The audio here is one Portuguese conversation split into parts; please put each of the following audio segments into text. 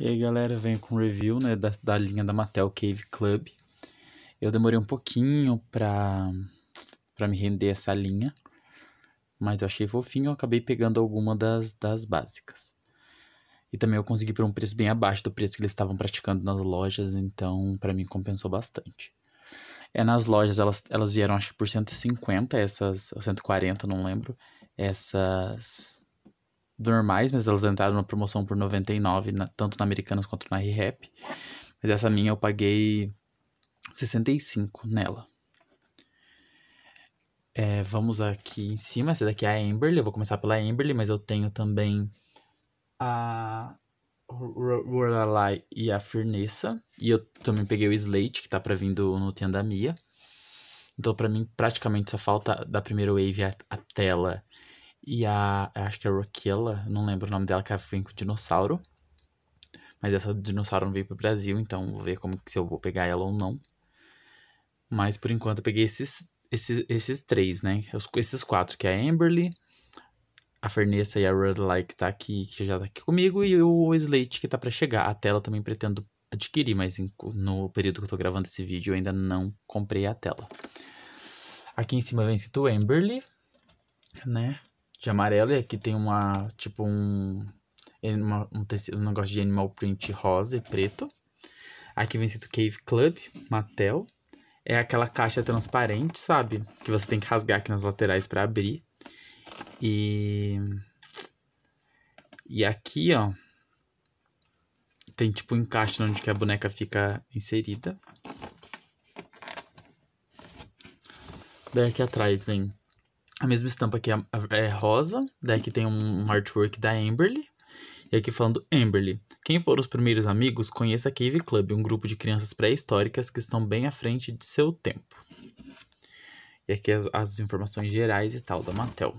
E aí, galera, venho com um review né, da, da linha da Mattel Cave Club. Eu demorei um pouquinho pra, pra me render essa linha, mas eu achei fofinho, eu acabei pegando alguma das, das básicas. E também eu consegui por um preço bem abaixo do preço que eles estavam praticando nas lojas, então para mim compensou bastante. É nas lojas, elas, elas vieram acho que por 150, essas, ou 140, não lembro, essas normais, mas elas entraram na promoção por 99, na, tanto na Americanas quanto na R-Rap. Mas essa minha eu paguei 65 nela. É, vamos aqui em cima, essa daqui é a Amberly, eu vou começar pela Amberly, mas eu tenho também a Roralai e a Firnessa. E eu também peguei o Slate, que tá pra vir no Tenda Mia. Então, para mim, praticamente só falta da primeira wave a, a tela e a. Acho que é a Raquela, não lembro o nome dela, que ela vem com o dinossauro. Mas essa dinossauro não veio pro Brasil, então vou ver como se eu vou pegar ela ou não. Mas por enquanto eu peguei esses, esses, esses três, né? Os, esses quatro, que é a Amberly, a Fernessa e a Red Light que tá aqui, que já tá aqui comigo, e o Slate que tá para chegar. A tela eu também pretendo adquirir, mas em, no período que eu tô gravando esse vídeo eu ainda não comprei a tela. Aqui em cima vem escrito Amberly, né? de amarelo. E aqui tem uma, tipo um, uma, um, tecido, um negócio de animal print rosa e preto. Aqui vem escrito Cave Club, Mattel. É aquela caixa transparente, sabe? Que você tem que rasgar aqui nas laterais para abrir. E... E aqui, ó, tem tipo um encaixe onde que a boneca fica inserida. Daí aqui atrás vem a mesma estampa aqui é, é rosa, daí aqui tem um artwork da Amberly. E aqui falando Amberly. Quem foram os primeiros amigos, conheça a Cave Club, um grupo de crianças pré-históricas que estão bem à frente de seu tempo. E aqui as, as informações gerais e tal da Mattel.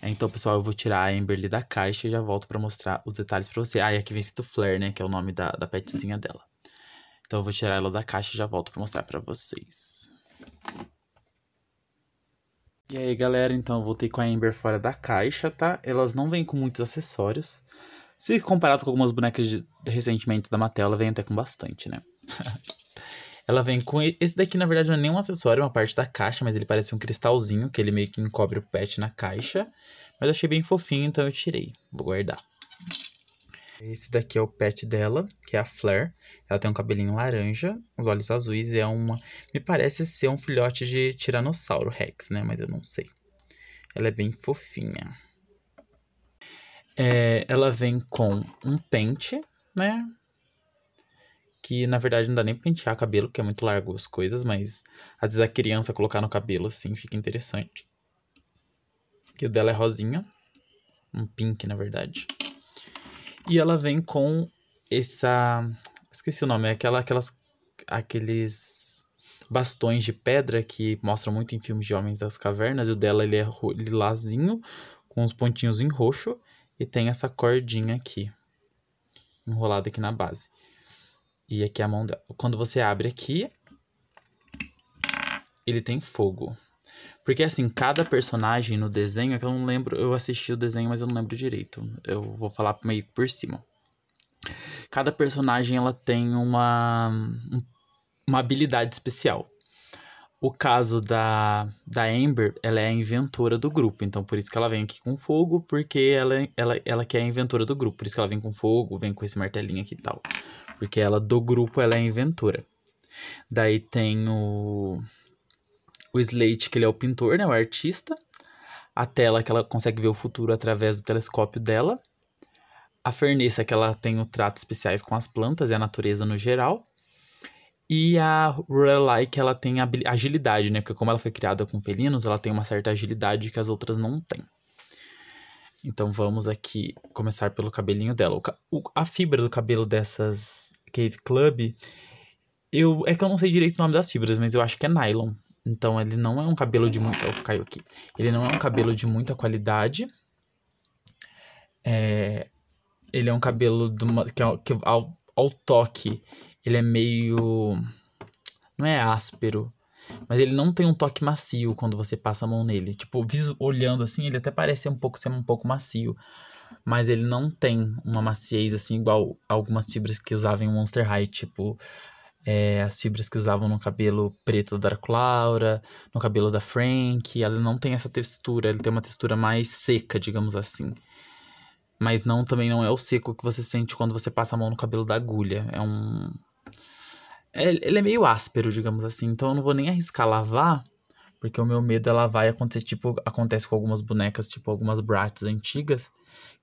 É, então, pessoal, eu vou tirar a Amberly da caixa e já volto para mostrar os detalhes para você. Ah, e aqui vem escrito Flair né, que é o nome da, da petzinha dela. Então, eu vou tirar ela da caixa e já volto para mostrar para vocês. E aí galera, então eu voltei com a Ember fora da caixa, tá? Elas não vêm com muitos acessórios. Se comparado com algumas bonecas de, recentemente da Mattel, ela vem até com bastante, né? ela vem com. Esse daqui, na verdade, não é nenhum acessório, é uma parte da caixa, mas ele parece um cristalzinho, que ele meio que encobre o pet na caixa. Mas eu achei bem fofinho, então eu tirei. Vou guardar. Esse daqui é o pet dela, que é a Flair. Ela tem um cabelinho laranja, os olhos azuis e é uma... Me parece ser um filhote de Tiranossauro Rex, né? Mas eu não sei. Ela é bem fofinha. É, ela vem com um pente, né? Que na verdade não dá nem pra pentear cabelo, porque é muito largo as coisas, mas às vezes a criança colocar no cabelo assim fica interessante. Que o dela é rosinha. Um pink, na verdade. E ela vem com essa. Esqueci o nome, é aquela, aquelas. aqueles bastões de pedra que mostram muito em filmes de Homens das Cavernas. E o dela ele é lilazinho, com os pontinhos em roxo. E tem essa cordinha aqui, enrolada aqui na base. E aqui é a mão dela. Quando você abre aqui, ele tem fogo. Porque assim, cada personagem no desenho, é que eu não lembro, eu assisti o desenho, mas eu não lembro direito. Eu vou falar meio por cima. Cada personagem ela tem uma uma habilidade especial. O caso da, da Amber, ela é a inventora do grupo, então por isso que ela vem aqui com fogo, porque ela, ela, ela que é a inventora do grupo, por isso que ela vem com fogo, vem com esse martelinho aqui e tal. Porque ela, do grupo, ela é a inventora. Daí tem o o Slate, que ele é o pintor, né, o artista, a tela que ela consegue ver o futuro através do telescópio dela, a Fernissa, que ela tem o trato especiais com as plantas e a natureza no geral, e a Lorelai, que ela tem agilidade, né, porque como ela foi criada com felinos, ela tem uma certa agilidade que as outras não têm. Então vamos aqui começar pelo cabelinho dela. O, a fibra do cabelo dessas Cave Club, eu, é que eu não sei direito o nome das fibras, mas eu acho que é nylon. Então ele não é um cabelo de muita. caiu aqui. Ele não é um cabelo de muita qualidade. É, ele é um cabelo que, é, que ao, ao toque ele é meio. Não é áspero. Mas ele não tem um toque macio quando você passa a mão nele. Tipo, olhando assim, ele até parece um pouco ser um pouco macio. Mas ele não tem uma maciez assim igual algumas fibras que usavam em Monster High, tipo é, as fibras que usavam no cabelo preto da Dark Laura, no cabelo da Frank. Ela não tem essa textura, ele tem uma textura mais seca, digamos assim. Mas não também não é o seco que você sente quando você passa a mão no cabelo da agulha. É um. É, ele é meio áspero, digamos assim. Então eu não vou nem arriscar lavar, porque o meu medo é lavar e acontecer, tipo, acontece com algumas bonecas, tipo algumas brats antigas,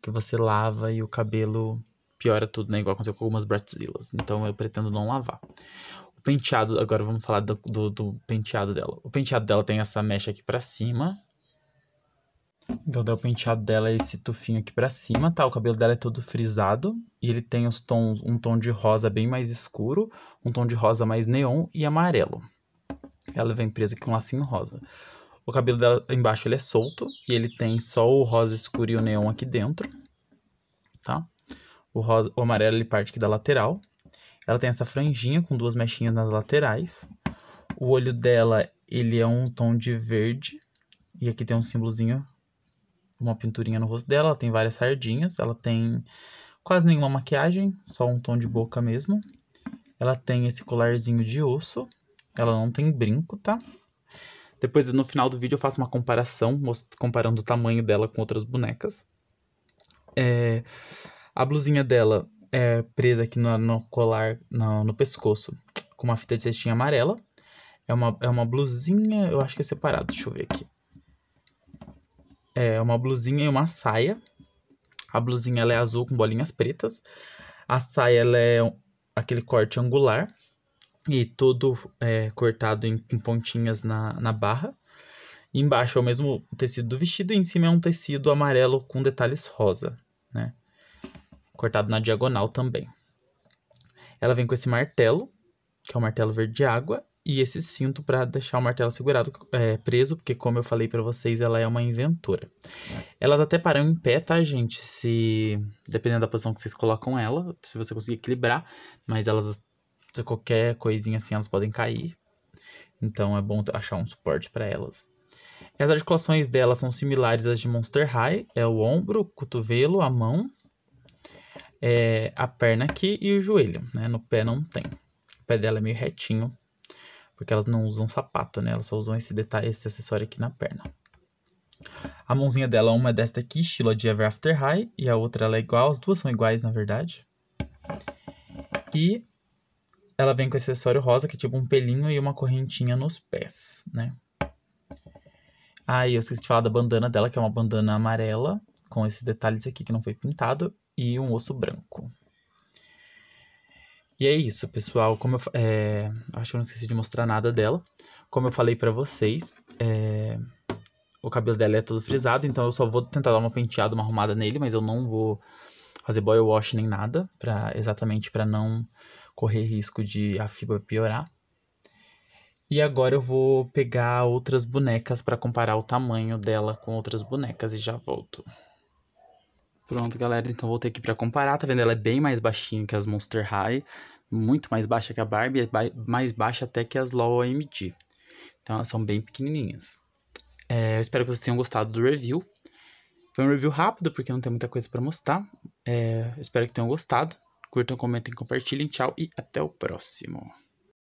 que você lava e o cabelo piora tudo, né? Igual aconteceu com algumas Bratzilas. Então eu pretendo não lavar. O penteado, agora vamos falar do, do, do penteado dela. O penteado dela tem essa mecha aqui pra cima. Então o penteado dela é esse tufinho aqui pra cima, tá? O cabelo dela é todo frisado. E ele tem os tons, um tom de rosa bem mais escuro, um tom de rosa mais neon e amarelo. Ela vem presa com um lacinho rosa. O cabelo dela embaixo ele é solto e ele tem só o rosa escuro e o neon aqui dentro, tá? O, rosa, o amarelo ele parte aqui da lateral. Ela tem essa franjinha com duas mechinhas nas laterais. O olho dela, ele é um tom de verde. E aqui tem um símbolozinho, uma pinturinha no rosto dela. Ela tem várias sardinhas. Ela tem quase nenhuma maquiagem, só um tom de boca mesmo. Ela tem esse colarzinho de osso. Ela não tem brinco, tá? Depois, no final do vídeo, eu faço uma comparação, comparando o tamanho dela com outras bonecas. É... A blusinha dela é presa aqui no, no colar, no, no pescoço, com uma fita de cestinha amarela. É uma, é uma blusinha, eu acho que é separado, deixa eu ver aqui. É uma blusinha e uma saia. A blusinha ela é azul com bolinhas pretas. A saia ela é aquele corte angular e todo é, cortado em, em, pontinhas na, na barra. embaixo é o mesmo tecido do vestido e em cima é um tecido amarelo com detalhes rosa, né? cortado na diagonal também. Ela vem com esse martelo, que é um martelo verde água, e esse cinto para deixar o martelo segurado é, preso, porque como eu falei para vocês, ela é uma inventora. É. Elas até param em pé, tá, gente? Se dependendo da posição que vocês colocam ela, se você conseguir equilibrar, mas elas qualquer coisinha assim, elas podem cair. Então é bom achar um suporte para elas. As articulações dela são similares às de Monster High, é o ombro, o cotovelo, a mão é, a perna aqui e o joelho, né? No pé não tem. O pé dela é meio retinho, porque elas não usam sapato, né? Elas só usam esse detalhe, esse acessório aqui na perna. A mãozinha dela, uma é desta aqui, estilo de Ever After High, e a outra ela é igual, as duas são iguais, na verdade. E ela vem com esse acessório rosa, que é tipo um pelinho e uma correntinha nos pés, né? Ah, eu esqueci de falar da bandana dela, que é uma bandana amarela, com esses detalhes aqui que não foi pintado e um osso branco. E é isso, pessoal. Como eu, é, acho que eu não esqueci de mostrar nada dela. Como eu falei para vocês, é, o cabelo dela é todo frisado, então eu só vou tentar dar uma penteada, uma arrumada nele, mas eu não vou fazer boy wash nem nada, para exatamente para não correr risco de a fibra piorar. E agora eu vou pegar outras bonecas para comparar o tamanho dela com outras bonecas e já volto. Pronto, galera, então voltei aqui para comparar, tá vendo? Ela é bem mais baixinha que as Monster High, muito mais baixa que a Barbie, é mais baixa até que as LOL AMG. Então elas são bem pequenininhas. É, eu espero que vocês tenham gostado do review. Foi um review rápido, porque não tem muita coisa para mostrar. É, espero que tenham gostado. Curtam, comentem, compartilhem. Tchau e até o próximo.